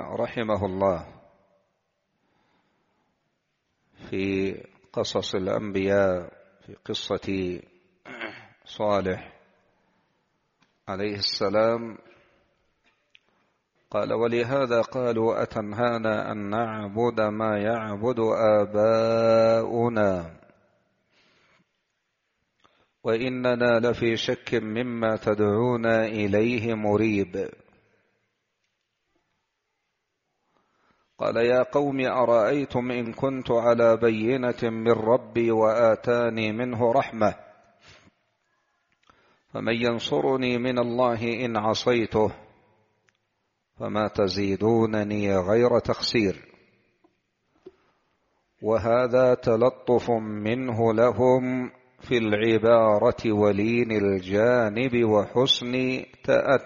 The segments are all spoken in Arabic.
رحمه الله في قصص الأنبياء في قصة صالح عليه السلام قال ولهذا قالوا أتنهانا أن نعبد ما يعبد آباؤنا وإننا لفي شك مما تدعونا إليه مريب قال يا قوم أرأيتم إن كنت على بينة من ربي وآتاني منه رحمة فمن ينصرني من الله إن عصيته فما تزيدونني غير تخسير وهذا تلطف منه لهم في العبارة ولين الجانب وحسن تأت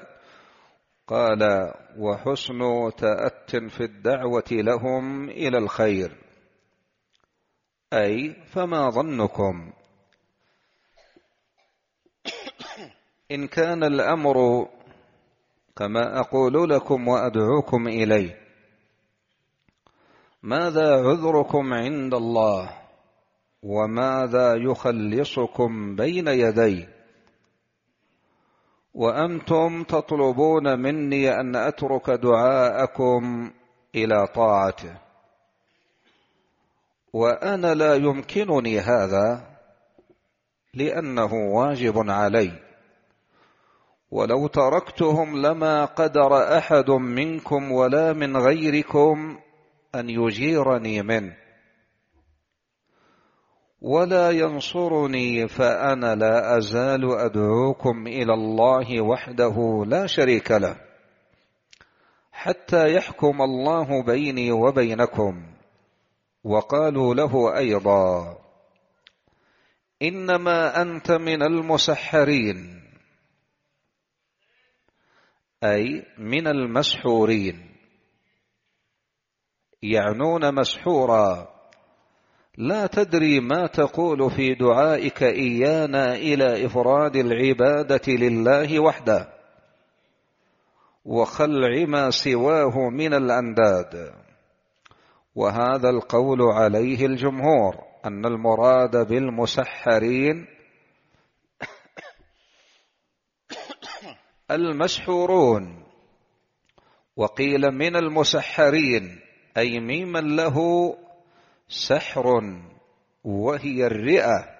قال وحسن تأت في الدعوة لهم إلى الخير أي فما ظنكم إن كان الأمر كما أقول لكم وأدعوكم إليه ماذا عذركم عند الله وماذا يخلصكم بين يديه وأنتم تطلبون مني أن أترك دعاءكم إلى طاعته وأنا لا يمكنني هذا لأنه واجب علي ولو تركتهم لما قدر أحد منكم ولا من غيركم أن يجيرني منه ولا ينصرني فأنا لا أزال أدعوكم إلى الله وحده لا شريك له حتى يحكم الله بيني وبينكم وقالوا له أيضا إنما أنت من المسحرين أي من المسحورين يعنون مسحورا لا تدري ما تقول في دعائك إيانا إلى إفراد العبادة لله وحده وخلع ما سواه من الأنداد وهذا القول عليه الجمهور أن المراد بالمسحرين المسحورون وقيل من المسحرين أي ممن له سحر وهي الرئه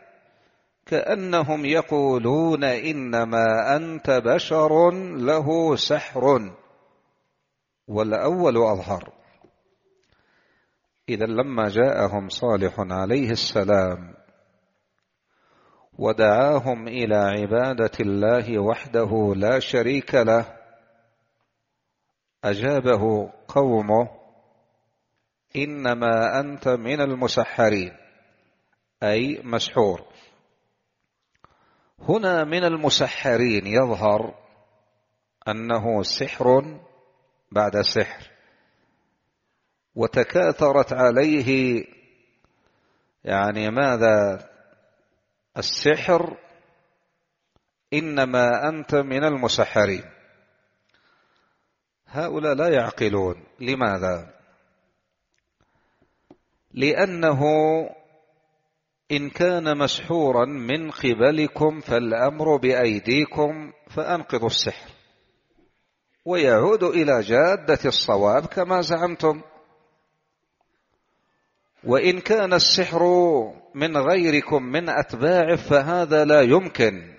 كانهم يقولون انما انت بشر له سحر والاول اظهر اذا لما جاءهم صالح عليه السلام ودعاهم الى عباده الله وحده لا شريك له اجابه قومه إنما أنت من المسحرين أي مسحور هنا من المسحرين يظهر أنه سحر بعد سحر وتكاثرت عليه يعني ماذا السحر إنما أنت من المسحرين هؤلاء لا يعقلون لماذا لأنه إن كان مسحورا من قبلكم فالأمر بأيديكم فأنقذوا السحر ويعود إلى جادة الصواب كما زعمتم وإن كان السحر من غيركم من أتباعه فهذا لا يمكن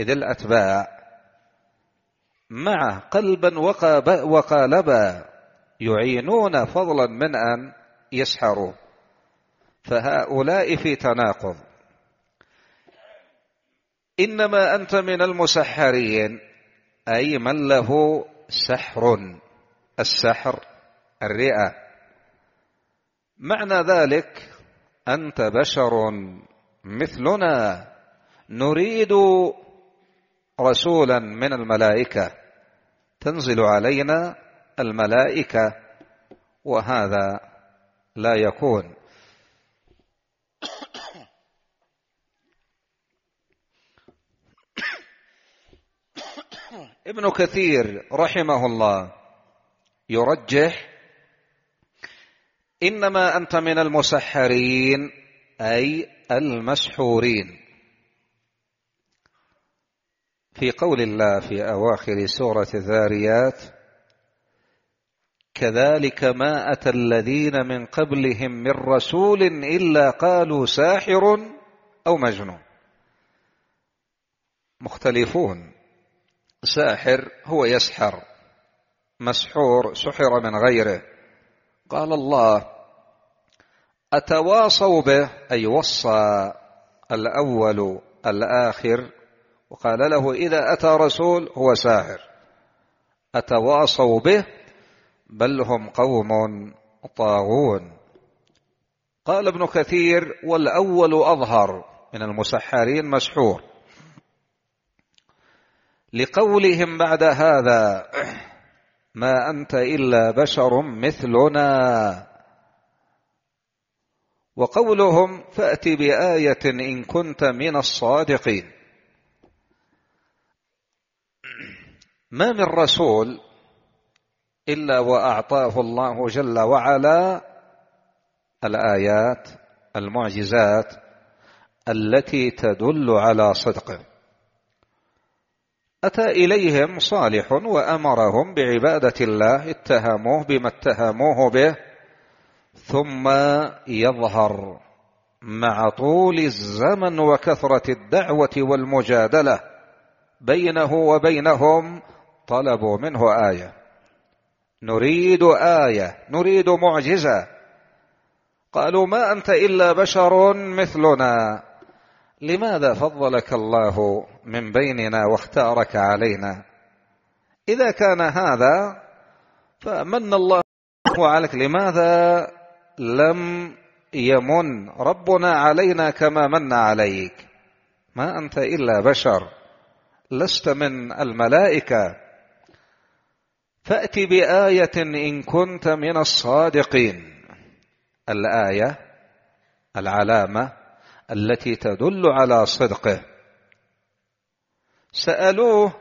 إذ الأتباع معه قلبا وقالبا يعينون فضلا من أن يسحروا فهؤلاء في تناقض انما انت من المسحرين اي من له سحر السحر الرئه معنى ذلك انت بشر مثلنا نريد رسولا من الملائكه تنزل علينا الملائكه وهذا لا يكون ابن كثير رحمه الله يرجح انما انت من المسحرين اي المسحورين في قول الله في اواخر سوره الذاريات كذلك ما أتى الذين من قبلهم من رسول إلا قالوا ساحر أو مجنون مختلفون ساحر هو يسحر مسحور سحر من غيره قال الله أتواصوا به أي وصى الأول الآخر وقال له إذا أتى رسول هو ساحر أتواصوا به بل هم قوم طاغون قال ابن كثير والأول أظهر من المسحرين مسحور لقولهم بعد هذا ما أنت إلا بشر مثلنا وقولهم فأت بآية إن كنت من الصادقين ما من رسول إلا وأعطاه الله جل وعلا الآيات المعجزات التي تدل على صدقه أتى إليهم صالح وأمرهم بعبادة الله اتهموه بما اتهموه به ثم يظهر مع طول الزمن وكثرة الدعوة والمجادلة بينه وبينهم طلبوا منه آية نريد آية نريد معجزة قالوا ما أنت إلا بشر مثلنا لماذا فضلك الله من بيننا واختارك علينا إذا كان هذا فمن الله عليك لماذا لم يمن ربنا علينا كما من عليك ما أنت إلا بشر لست من الملائكة فأت بآية إن كنت من الصادقين الآية العلامة التي تدل على صدقه سألوه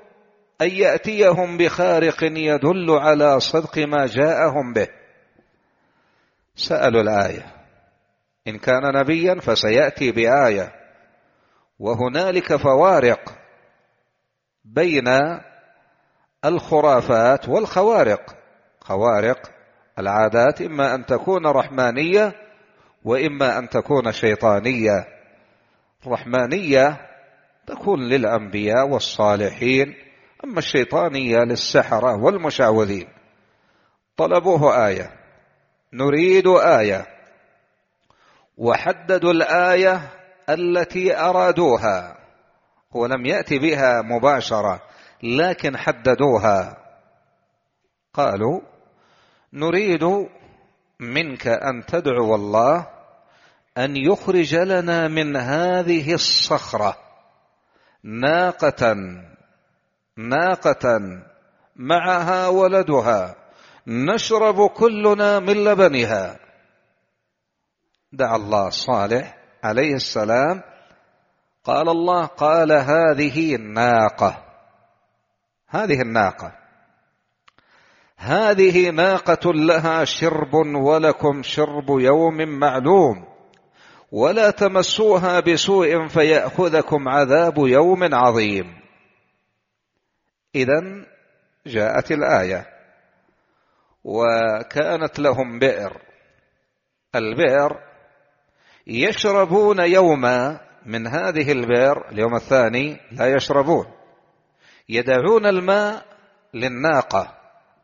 أن يأتيهم بخارق يدل على صدق ما جاءهم به سألوا الآية إن كان نبيا فسيأتي بآية وهنالك فوارق بين الخرافات والخوارق خوارق العادات إما أن تكون رحمانية وإما أن تكون شيطانية الرحمانية تكون للأنبياء والصالحين أما الشيطانية للسحرة والمشعوذين طلبوه آية نريد آية وحددوا الآية التي أرادوها ولم يأتي بها مباشرة لكن حددوها قالوا نريد منك أن تدعو الله أن يخرج لنا من هذه الصخرة ناقة ناقة معها ولدها نشرب كلنا من لبنها دعا الله صالح عليه السلام قال الله قال هذه ناقة هذه الناقة هذه ناقة لها شرب ولكم شرب يوم معلوم ولا تمسوها بسوء فيأخذكم عذاب يوم عظيم إذا جاءت الآية وكانت لهم بئر البئر يشربون يوما من هذه البئر اليوم الثاني لا يشربون يدعون الماء للناقة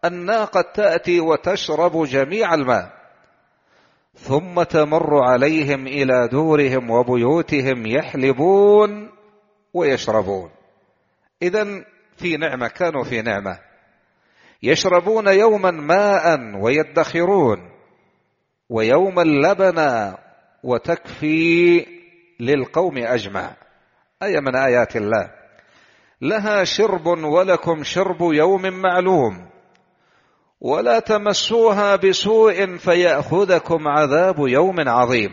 الناقة تأتي وتشرب جميع الماء ثم تمر عليهم إلى دورهم وبيوتهم يحلبون ويشربون إذا في نعمة كانوا في نعمة يشربون يوما ماء ويدخرون ويوما لبنا وتكفي للقوم أجمع آية من آيات الله لها شرب ولكم شرب يوم معلوم ولا تمسوها بسوء فياخذكم عذاب يوم عظيم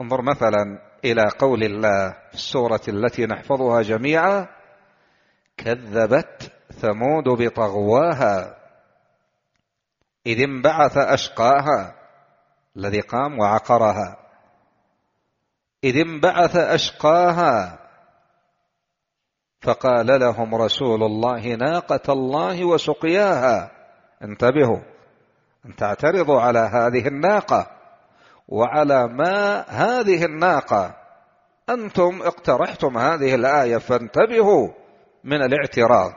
انظر مثلا الى قول الله في السوره التي نحفظها جميعا كذبت ثمود بطغواها اذ انبعث اشقاها الذي قام وعقرها اذ انبعث اشقاها فقال لهم رسول الله ناقة الله وسقياها انتبهوا أن تعترضوا على هذه الناقة وعلى ما هذه الناقة أنتم اقترحتم هذه الآية فانتبهوا من الاعتراض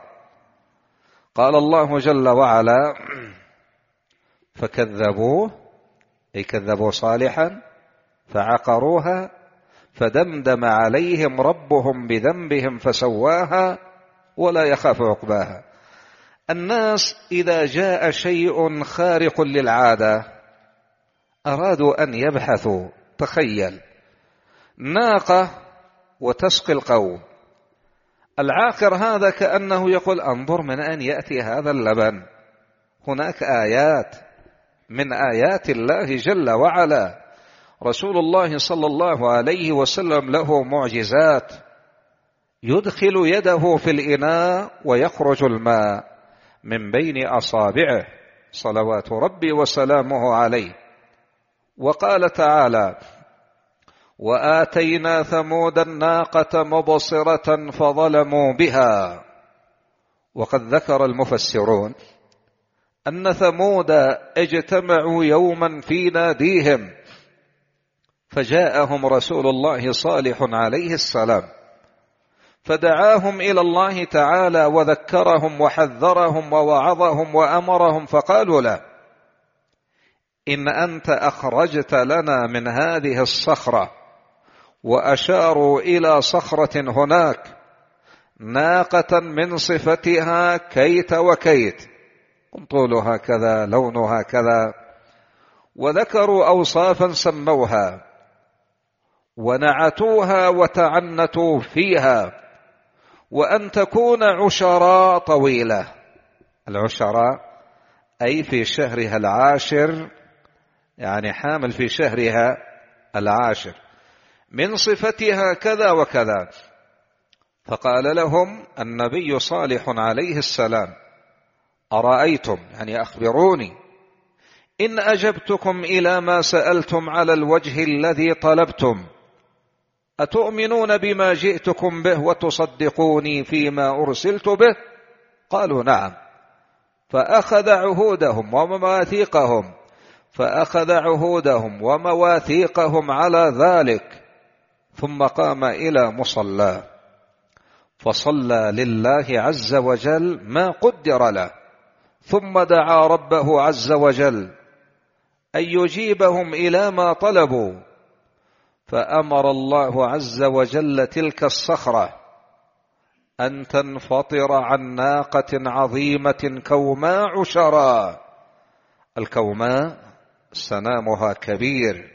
قال الله جل وعلا فكذبوه أي كذبوا صالحا فعقروها فدمدم عليهم ربهم بذنبهم فسواها ولا يخاف عقباها الناس اذا جاء شيء خارق للعاده ارادوا ان يبحثوا تخيل ناقه وتسقي القوم العاقر هذا كانه يقول انظر من ان ياتي هذا اللبن هناك ايات من ايات الله جل وعلا رسول الله صلى الله عليه وسلم له معجزات يدخل يده في الإناء ويخرج الماء من بين أصابعه صلوات ربي وسلامه عليه وقال تعالى واتينا ثمود الناقه مبصره فظلموا بها وقد ذكر المفسرون ان ثمود اجتمعوا يوما في ناديهم فجاءهم رسول الله صالح عليه السلام فدعاهم الى الله تعالى وذكرهم وحذرهم ووعظهم وامرهم فقالوا لا ان انت اخرجت لنا من هذه الصخره واشاروا الى صخره هناك ناقه من صفتها كيت وكيت طولها كذا لونها كذا وذكروا اوصافا سموها ونعتوها وتعنتوا فيها وأن تكون عشراء طويلة العشراء أي في شهرها العاشر يعني حامل في شهرها العاشر من صفتها كذا وكذا فقال لهم النبي صالح عليه السلام أرأيتم يعني أخبروني إن أجبتكم إلى ما سألتم على الوجه الذي طلبتم أتؤمنون بما جئتكم به وتصدقوني فيما أرسلت به قالوا نعم فأخذ عهودهم ومواثيقهم فأخذ عهودهم ومواثيقهم على ذلك ثم قام إلى مصلى فصلى لله عز وجل ما قدر له ثم دعا ربه عز وجل أن يجيبهم إلى ما طلبوا فأمر الله عز وجل تلك الصخرة أن تنفطر عن ناقة عظيمة كوماء عشرا الكوماء سنامها كبير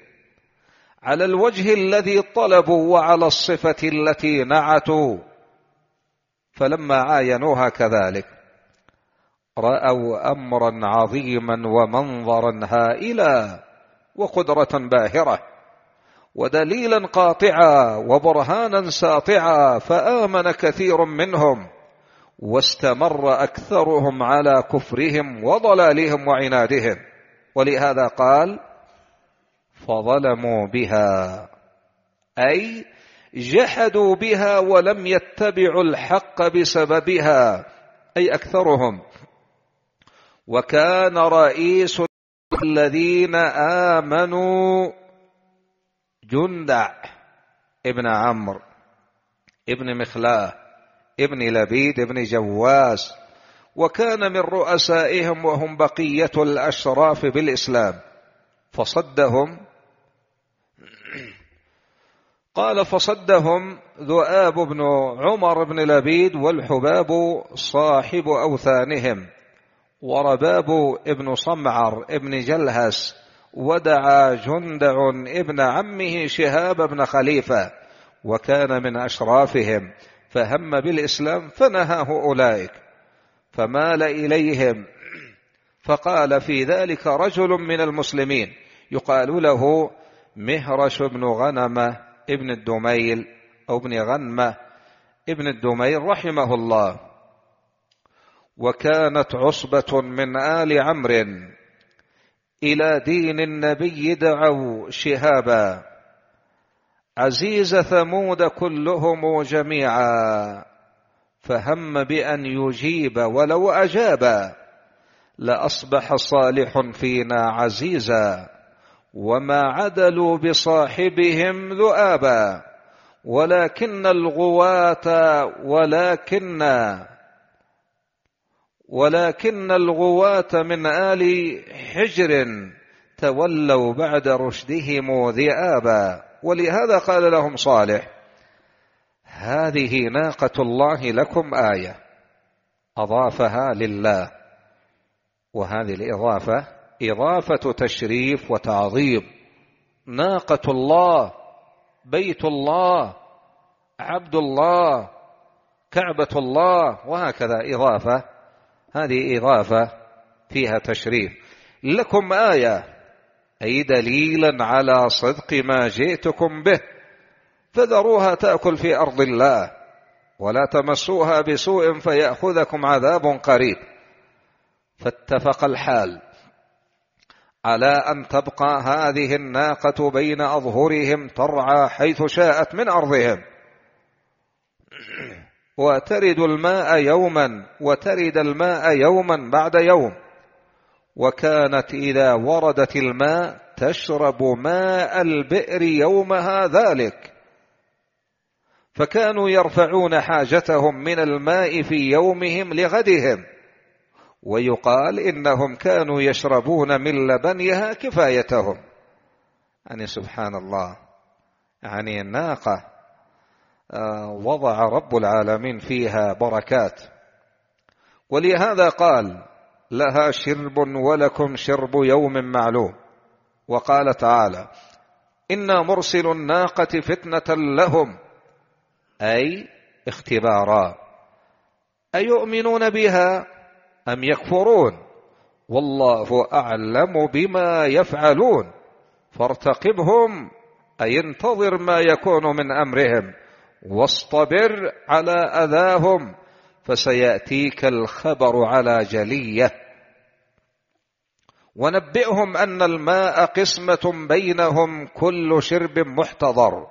على الوجه الذي طلبوا وعلى الصفة التي نعتوا فلما عاينوها كذلك رأوا أمرا عظيما ومنظرا هائلا وقدرة باهرة ودليلا قاطعا وبرهانا ساطعا فامن كثير منهم واستمر اكثرهم على كفرهم وضلالهم وعنادهم ولهذا قال فظلموا بها اي جحدوا بها ولم يتبعوا الحق بسببها اي اكثرهم وكان رئيس الذين امنوا جندع ابن عمرو ابن مخلاه ابن لبيد ابن جواس وكان من رؤسائهم وهم بقية الأشراف بالإسلام فصدهم قال فصدهم ذؤاب بن عمر بن لبيد والحباب صاحب أوثانهم ورباب ابن صمعر ابن جلهس ودعا جندع ابن عمه شهاب بن خليفة وكان من أشرافهم فهم بالإسلام فنهاه أولئك فمال إليهم فقال في ذلك رجل من المسلمين يقال له مهرش بن غنمة ابن الدميل أو ابن غنمة ابن الدميل رحمه الله وكانت عصبة من آل عمرو إلى دين النبي دعوا شهابا عزيز ثمود كلهم جميعا فهم بأن يجيب ولو أجابا لأصبح صالح فينا عزيزا وما عدلوا بصاحبهم ذؤابا ولكن الغواة ولكن ولكن الغواة من آل حجر تولوا بعد رشدهم ذئابا ولهذا قال لهم صالح هذه ناقة الله لكم آية أضافها لله وهذه الإضافة إضافة تشريف وتعظيم ناقة الله بيت الله عبد الله كعبة الله وهكذا إضافة هذه إضافة فيها تشريف لكم آية أي دليلا على صدق ما جئتكم به فذروها تأكل في أرض الله ولا تمسوها بسوء فيأخذكم عذاب قريب فاتفق الحال على أن تبقى هذه الناقة بين أظهرهم ترعى حيث شاءت من أرضهم وترد الماء يوما وترد الماء يوما بعد يوم وكانت إذا وردت الماء تشرب ماء البئر يومها ذلك فكانوا يرفعون حاجتهم من الماء في يومهم لغدهم ويقال إنهم كانوا يشربون من لبنها كفايتهم يعني سبحان الله يعني الناقة آه، وضع رب العالمين فيها بركات ولهذا قال لها شرب ولكم شرب يوم معلوم وقال تعالى انا مرسل الناقه فتنه لهم اي اختبارا ايؤمنون بها ام يكفرون والله اعلم بما يفعلون فارتقبهم اي انتظر ما يكون من امرهم واصطبر على اذاهم فسياتيك الخبر على جليه ونبئهم ان الماء قسمه بينهم كل شرب محتضر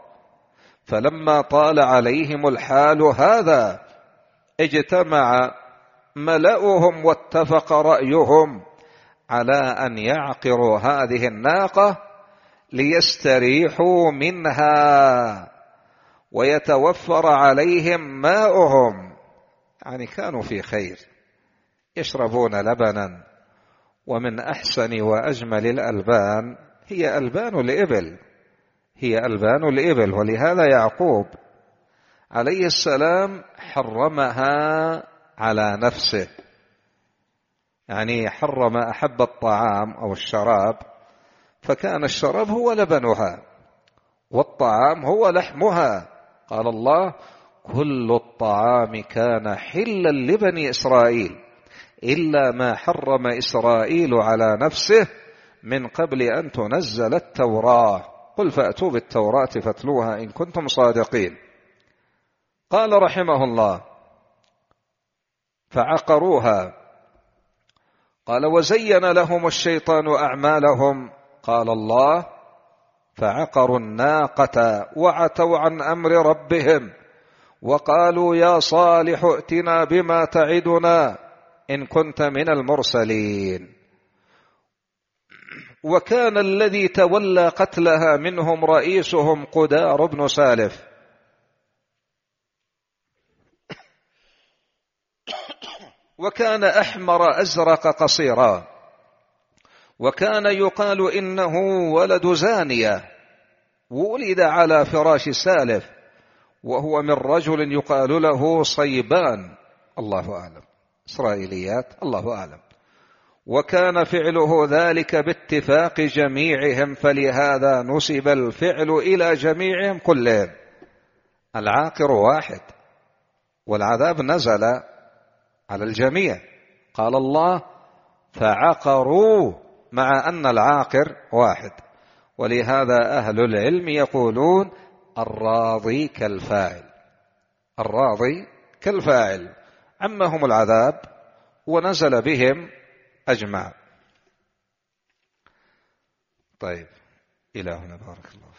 فلما طال عليهم الحال هذا اجتمع ملأهم واتفق رأيهم على أن يعقروا هذه الناقة ليستريحوا منها ويتوفر عليهم ماؤهم يعني كانوا في خير يشربون لبنا ومن احسن واجمل الالبان هي البان الابل هي البان الابل ولهذا يعقوب عليه السلام حرمها على نفسه يعني حرم احب الطعام او الشراب فكان الشراب هو لبنها والطعام هو لحمها قال الله كل الطعام كان حلا لبني اسرائيل الا ما حرم اسرائيل على نفسه من قبل ان تنزل التوراه قل فاتوا بالتوراه فاتلوها ان كنتم صادقين قال رحمه الله فعقروها قال وزين لهم الشيطان اعمالهم قال الله فعقروا الناقة وعتوا عن أمر ربهم وقالوا يا صالح ائتنا بما تعدنا إن كنت من المرسلين وكان الذي تولى قتلها منهم رئيسهم قدار بن سالف وكان أحمر أزرق قصيرا وكان يقال إنه ولد زانية ولد على فراش سالف وهو من رجل يقال له صيبان الله أعلم إسرائيليات الله أعلم وكان فعله ذلك باتفاق جميعهم فلهذا نسب الفعل إلى جميعهم كلهم العاقر واحد والعذاب نزل على الجميع قال الله فعقروه مع أن العاقر واحد ولهذا أهل العلم يقولون الراضي كالفاعل الراضي كالفاعل عمهم العذاب ونزل بهم أجمع طيب إلى هنا بارك الله